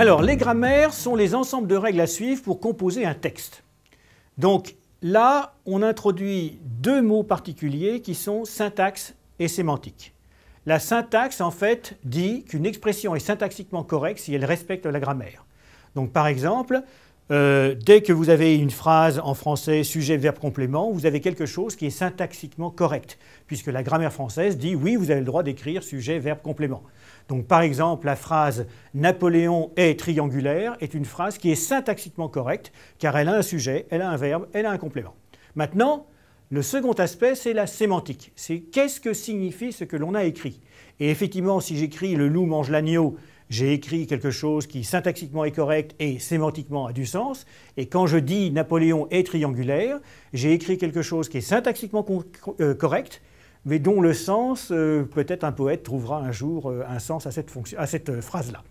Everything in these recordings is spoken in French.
Alors, les grammaires sont les ensembles de règles à suivre pour composer un texte. Donc là, on introduit deux mots particuliers qui sont syntaxe et sémantique. La syntaxe, en fait, dit qu'une expression est syntaxiquement correcte si elle respecte la grammaire. Donc par exemple, euh, dès que vous avez une phrase en français, sujet, verbe, complément, vous avez quelque chose qui est syntaxiquement correct, puisque la grammaire française dit oui, vous avez le droit d'écrire sujet, verbe, complément. Donc par exemple, la phrase Napoléon est triangulaire est une phrase qui est syntaxiquement correcte, car elle a un sujet, elle a un verbe, elle a un complément. Maintenant, le second aspect, c'est la sémantique. C'est qu'est-ce que signifie ce que l'on a écrit Et effectivement, si j'écris le loup mange l'agneau, j'ai écrit quelque chose qui syntaxiquement est correct et sémantiquement a du sens. Et quand je dis Napoléon est triangulaire, j'ai écrit quelque chose qui est syntaxiquement euh, correct, mais dont le sens, euh, peut-être un poète trouvera un jour euh, un sens à cette, cette phrase-là.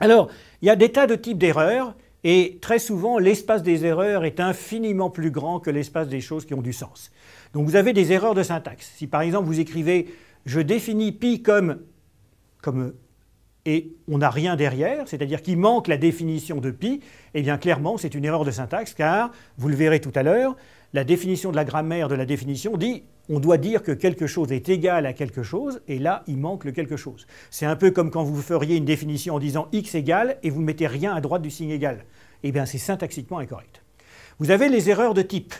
Alors, il y a des tas de types d'erreurs, et très souvent, l'espace des erreurs est infiniment plus grand que l'espace des choses qui ont du sens. Donc vous avez des erreurs de syntaxe. Si par exemple vous écrivez « je définis pi comme, comme et on n'a rien derrière, c'est-à-dire qu'il manque la définition de pi, et eh bien clairement c'est une erreur de syntaxe car, vous le verrez tout à l'heure, la définition de la grammaire de la définition dit on doit dire que quelque chose est égal à quelque chose, et là, il manque le quelque chose. C'est un peu comme quand vous feriez une définition en disant x égale et vous ne mettez rien à droite du signe égal. Eh bien, c'est syntaxiquement incorrect. Vous avez les erreurs de type.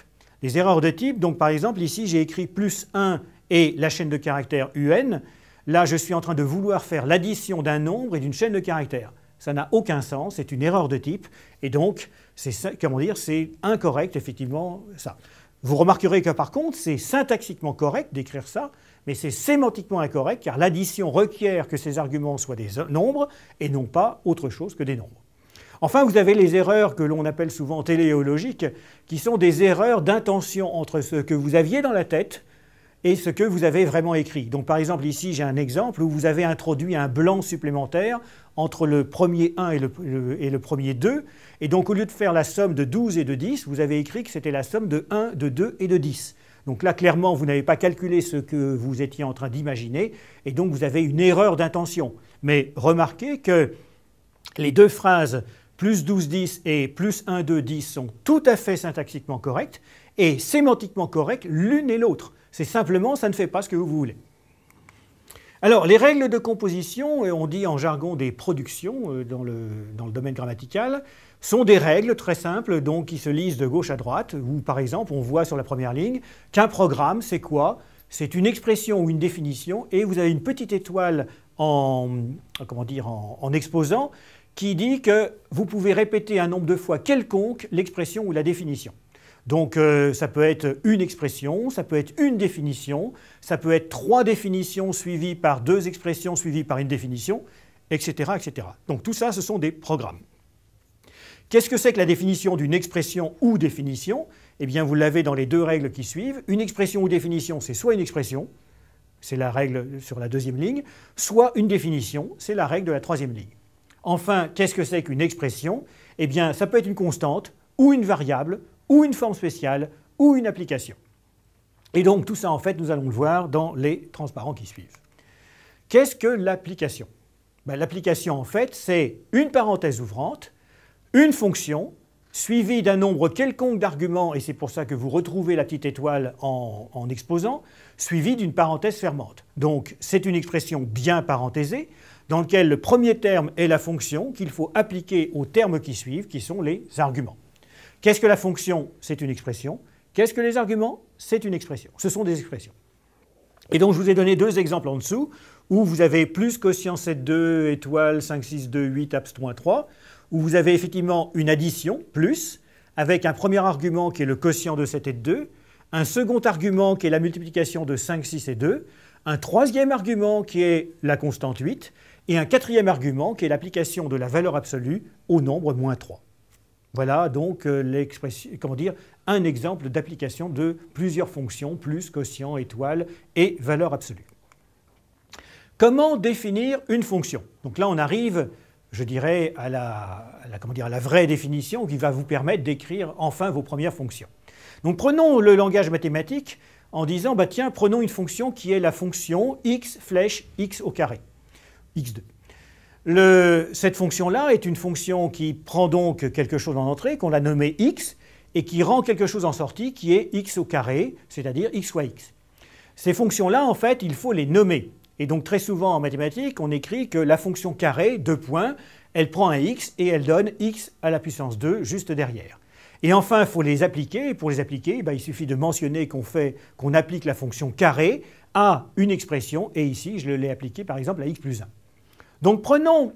Les erreurs de type, donc par exemple, ici, j'ai écrit plus 1 et la chaîne de caractères un, Là, je suis en train de vouloir faire l'addition d'un nombre et d'une chaîne de caractères. Ça n'a aucun sens, c'est une erreur de type, et donc, c'est, comment dire, c'est incorrect, effectivement, ça. Vous remarquerez que par contre, c'est syntaxiquement correct d'écrire ça, mais c'est sémantiquement incorrect, car l'addition requiert que ces arguments soient des nombres, et non pas autre chose que des nombres. Enfin, vous avez les erreurs que l'on appelle souvent téléologiques, qui sont des erreurs d'intention entre ce que vous aviez dans la tête et ce que vous avez vraiment écrit. Donc par exemple ici j'ai un exemple où vous avez introduit un blanc supplémentaire entre le premier 1 et le, premier 2, et donc au lieu de faire la somme de 12 et de 10, vous avez écrit que c'était la somme de 1, de 2 et de 10. Donc là clairement vous n'avez pas calculé ce que vous étiez en train d'imaginer, et donc vous avez une erreur d'intention. Mais remarquez que les deux phrases plus 12, 10 et plus 1, 2, 10 sont tout à fait syntaxiquement correctes, et sémantiquement correct l'une et l'autre. C'est simplement ça ne fait pas ce que vous voulez. Alors, les règles de composition, on dit en jargon des productions euh, dans le, domaine grammatical, sont des règles très simples donc qui se lisent de gauche à droite, où par exemple on voit sur la première ligne qu'un programme, c'est quoi C'est une expression ou une définition, et vous avez une petite étoile en, comment dire, en exposant qui dit que vous pouvez répéter un nombre de fois quelconque l'expression ou la définition. Donc euh, ça peut être une expression, ça peut être une définition, ça peut être trois définitions suivies par deux expressions suivies par une définition, etc. etc. Donc tout ça, ce sont des programmes. Qu'est-ce que c'est que la définition d'une expression ou définition Eh bien, vous l'avez dans les deux règles qui suivent. Une expression ou définition, c'est soit une expression, c'est la règle sur la deuxième ligne, soit une définition, c'est la règle de la troisième ligne. Enfin, qu'est-ce que c'est qu'une expression Eh bien, ça peut être une constante ou une variable ou une forme spéciale, ou une application. Et donc tout ça, en fait, nous allons le voir dans les transparents qui suivent. Qu'est-ce que l'application ben, L'application, en fait, c'est une parenthèse ouvrante, une fonction, suivie d'un nombre quelconque d'arguments, et c'est pour ça que vous retrouvez la petite étoile en, en exposant, suivie d'une parenthèse fermante. Donc c'est une expression bien parenthésée, dans laquelle le premier terme est la fonction qu'il faut appliquer aux termes qui suivent, qui sont les arguments. Qu'est-ce que la fonction C'est une expression. Qu'est-ce que les arguments C'est une expression. Ce sont des expressions. Et donc je vous ai donné deux exemples en dessous où vous avez plus quotient 7, 2, étoile 5, 6, 2, 8, moins 3, où vous avez effectivement une addition, plus, avec un premier argument qui est le quotient de 7 et de 2, un second argument qui est la multiplication de 5, 6 et 2, un troisième argument qui est la constante 8, et un quatrième argument qui est l'application de la valeur absolue au nombre moins 3. Voilà donc euh, comment dire, un exemple d'application de plusieurs fonctions, plus, quotient, étoile et valeur absolue. Comment définir une fonction Donc là, on arrive, je dirais, à la, la, comment dire, la vraie définition qui va vous permettre d'écrire enfin vos premières fonctions. Donc prenons le langage mathématique en disant, bah tiens, prenons une fonction qui est la fonction x flèche x au carré, x2 cette fonction-là est une fonction qui prend donc quelque chose en entrée, qu'on l'a nommé x, et qui rend quelque chose en sortie qui est x au carré, c'est-à-dire x fois x. Ces fonctions-là, en fait, il faut les nommer. Et donc très souvent en mathématiques, on écrit que la fonction carré, deux points, elle prend un x et elle donne x à la puissance 2 juste derrière. Et enfin, il faut les appliquer. Et pour les appliquer, eh ben, il suffit de mentionner qu'on fait, qu'on applique la fonction carré à une expression. Et ici, je l'ai appliquée par exemple à x plus 1. Donc prenons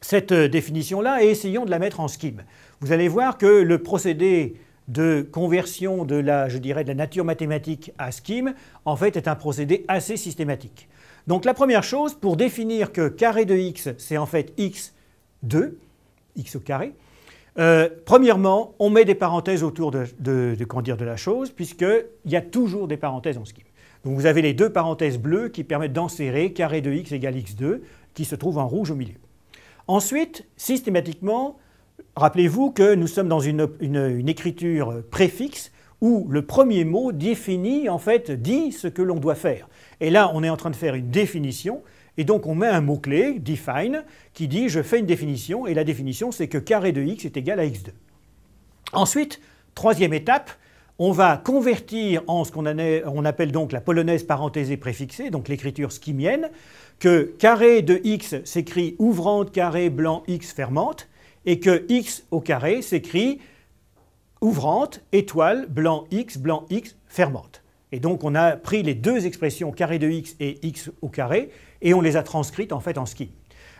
cette euh, définition-là et essayons de la mettre en scheme. Vous allez voir que le procédé de conversion de la, je dirais, de la nature mathématique à scheme, en fait, est un procédé assez systématique. Donc la première chose, pour définir que carré de x, c'est en fait x2, x au carré, euh, premièrement, on met des parenthèses autour de, quand dire de, la chose, puisqu'il y a toujours des parenthèses en scheme. Donc vous avez les deux parenthèses bleues qui permettent d'enserrer carré de x égale x2, qui se trouve en rouge au milieu. Ensuite, systématiquement, rappelez-vous que nous sommes dans une, écriture préfixe où le premier mot définit, en fait, dit ce que l'on doit faire. Et là, on est en train de faire une définition, et donc on met un mot-clé, define, qui dit je fais une définition, et la définition c'est que carré de x est égal à x2. Ensuite, troisième étape, on va convertir en ce qu'on appelle donc la polonaise parenthésée préfixée, donc l'écriture skimienne, que carré de x s'écrit ouvrante carré blanc x fermante, et que x au carré s'écrit ouvrante étoile blanc x blanc x fermante. Et donc on a pris les deux expressions carré de x et x au carré, et on les a transcrites en fait en skim.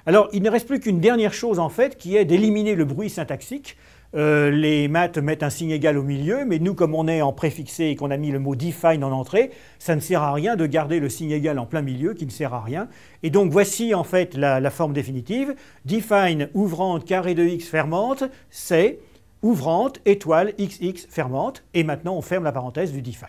Alors il ne reste plus qu'une dernière chose en fait, qui est d'éliminer le bruit syntaxique euh, les maths mettent un signe égal au milieu, mais nous, comme on est en préfixé et qu'on a mis le mot define en entrée, ça ne sert à rien de garder le signe égal en plein milieu, qui ne sert à rien. Et donc voici en fait la, la forme définitive. Define ouvrante carré de x fermante, c'est ouvrante étoile xx fermante. Et maintenant, on ferme la parenthèse du define.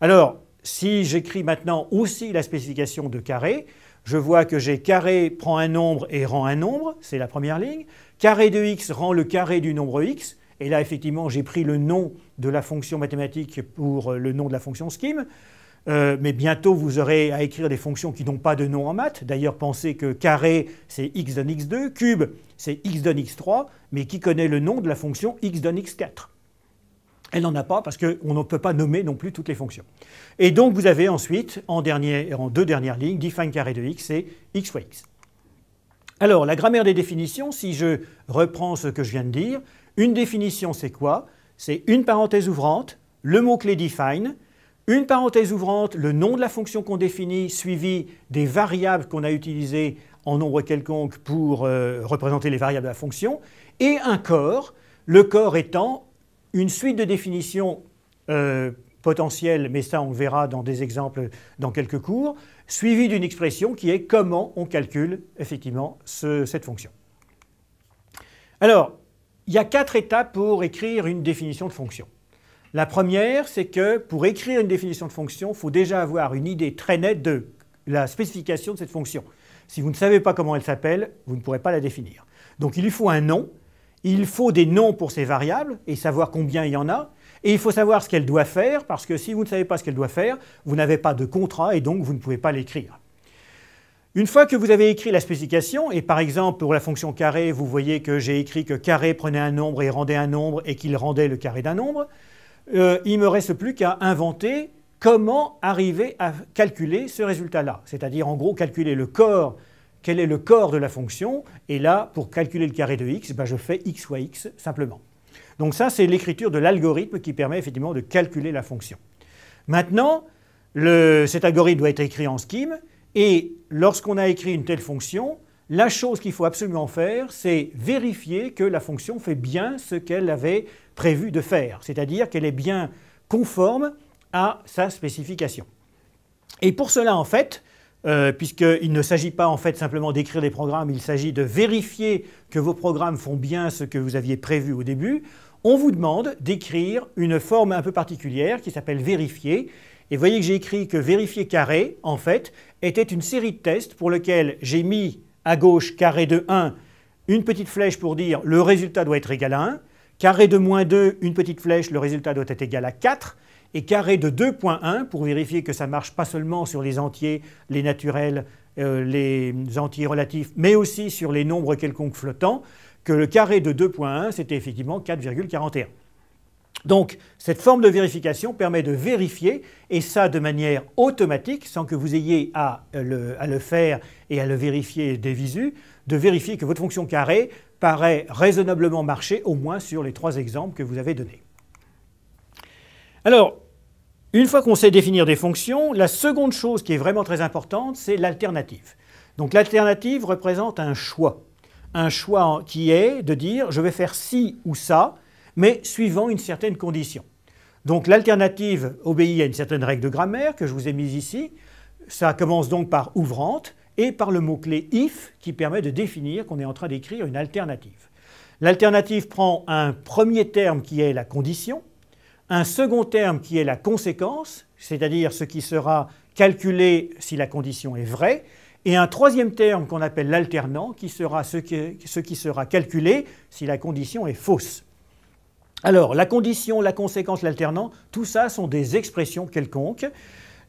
Alors, si j'écris maintenant aussi la spécification de carré, je vois que j'ai carré prend un nombre et rend un nombre, c'est la première ligne. Carré de x rend le carré du nombre x, et là effectivement j'ai pris le nom de la fonction mathématique pour euh, le nom de la fonction scheme. Euh, mais bientôt vous aurez à écrire des fonctions qui n'ont pas de nom en maths. D'ailleurs, pensez que carré c'est x donne x2, cube c'est x donne x3, mais qui connaît le nom de la fonction x donne x4 elle n'en a pas parce qu'on ne peut pas nommer non plus toutes les fonctions. Et donc vous avez ensuite, en, en deux dernières lignes, define carré de x et x fois x. Alors la grammaire des définitions, si je reprends ce que je viens de dire, une définition c'est quoi C'est une parenthèse ouvrante, le mot-clé define, une parenthèse ouvrante, le nom de la fonction qu'on définit, suivi des variables qu'on a utilisées en nombre quelconque pour euh, représenter les variables de la fonction, et un corps, le corps étant une suite de définitions euh, potentielles, mais ça on le verra dans des exemples dans quelques cours, suivie d'une expression qui est comment on calcule effectivement cette fonction. Alors, il y a quatre étapes pour écrire une définition de fonction. La première, c'est que pour écrire une définition de fonction, il faut déjà avoir une idée très nette de la spécification de cette fonction. Si vous ne savez pas comment elle s'appelle, vous ne pourrez pas la définir. Donc il lui faut un nom il faut des noms pour ces variables et savoir combien il y en a. Et il faut savoir ce qu'elle doit faire, parce que si vous ne savez pas ce qu'elle doit faire, vous n'avez pas de contrat et donc vous ne pouvez pas l'écrire. Une fois que vous avez écrit la spécification, et par exemple pour la fonction carré, vous voyez que j'ai écrit que carré prenait un nombre et rendait un nombre et qu'il rendait le carré d'un nombre, il euh, il me reste plus qu'à inventer comment arriver à calculer ce résultat-là. C'est-à-dire en gros calculer le corps quel est le corps de la fonction, et là, pour calculer le carré de x, ben, je fais x fois x simplement. Donc ça, c'est l'écriture de l'algorithme qui permet effectivement de calculer la fonction. Maintenant, cet algorithme doit être écrit en scheme, et lorsqu'on a écrit une telle fonction, la chose qu'il faut absolument faire, c'est vérifier que la fonction fait bien ce qu'elle avait prévu de faire, c'est-à-dire qu'elle est bien conforme à sa spécification. Et pour cela, en fait, euh, puisqu'il ne s'agit pas en fait simplement d'écrire des programmes, il s'agit de vérifier que vos programmes font bien ce que vous aviez prévu au début. On vous demande d'écrire une forme un peu particulière qui s'appelle vérifier. Et vous voyez que j'ai écrit que vérifier carré, en fait, était une série de tests pour lequel j'ai mis à gauche carré de 1 une petite flèche pour dire le résultat doit être égal à 1, Carré de moins 2, une petite flèche, le résultat doit être égal à 4. Et carré de 2.1, pour vérifier que ça marche pas seulement sur les entiers, les naturels, euh, les entiers relatifs, mais aussi sur les nombres quelconques flottants, que le carré de 2.1, c'était effectivement 4,41. Donc, cette forme de vérification permet de vérifier, et ça de manière automatique, sans que vous ayez à euh, le, à le faire et à le vérifier des visus, de vérifier que votre fonction carrée paraît raisonnablement marcher, au moins sur les trois exemples que vous avez donnés. Alors, une fois qu'on sait définir des fonctions, la seconde chose qui est vraiment très importante, c'est l'alternative. Donc l'alternative représente un choix. Un choix qui est de dire je vais faire ci ou ça, mais suivant une certaine condition. Donc l'alternative obéit à une certaine règle de grammaire que je vous ai mise ici. Ça commence donc par ouvrante, et par le mot-clé if qui permet de définir qu'on est en train d'écrire une alternative. L'alternative prend un premier terme qui est la condition, un second terme qui est la conséquence, c'est-à-dire ce qui sera calculé si la condition est vraie, et un troisième terme qu'on appelle l'alternant qui sera ce qui, sera calculé si la condition est fausse. Alors, la condition, la conséquence, l'alternant, tout ça sont des expressions quelconques.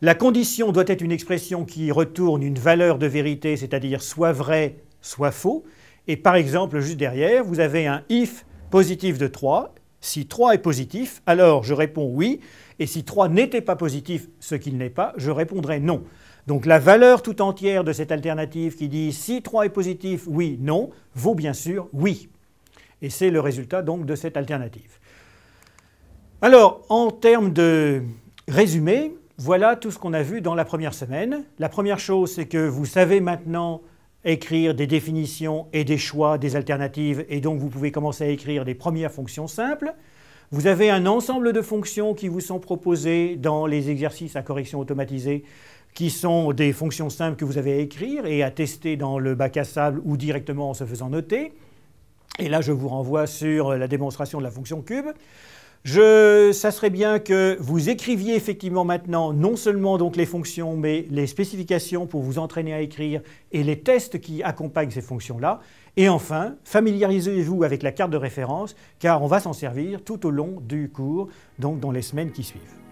La condition doit être une expression qui retourne une valeur de vérité, c'est-à-dire soit vrai, soit faux. Et par exemple, juste derrière, vous avez un if positif de 3. Si 3 est positif, alors je réponds oui. Et si 3 n'était pas positif, ce qu'il n'est pas, je répondrais non. Donc la valeur tout entière de cette alternative qui dit si 3 est positif, oui, non, vaut bien sûr oui. Et c'est le résultat donc de cette alternative. Alors, en termes de résumé, voilà tout ce qu'on a vu dans la première semaine. La première chose, c'est que vous savez maintenant écrire des définitions et des choix, des alternatives, et donc vous pouvez commencer à écrire des premières fonctions simples. Vous avez un ensemble de fonctions qui vous sont proposées dans les exercices à correction automatisée, qui sont des fonctions simples que vous avez à écrire et à tester dans le bac à sable ou directement en se faisant noter. Et là, je vous renvoie sur la démonstration de la fonction cube. Je, ça serait bien que vous écriviez effectivement maintenant non seulement les fonctions, mais les spécifications pour vous entraîner à écrire et les tests qui accompagnent ces fonctions-là. Et enfin, familiarisez-vous avec la carte de référence, car on va s'en servir tout au long du cours, donc dans les semaines qui suivent.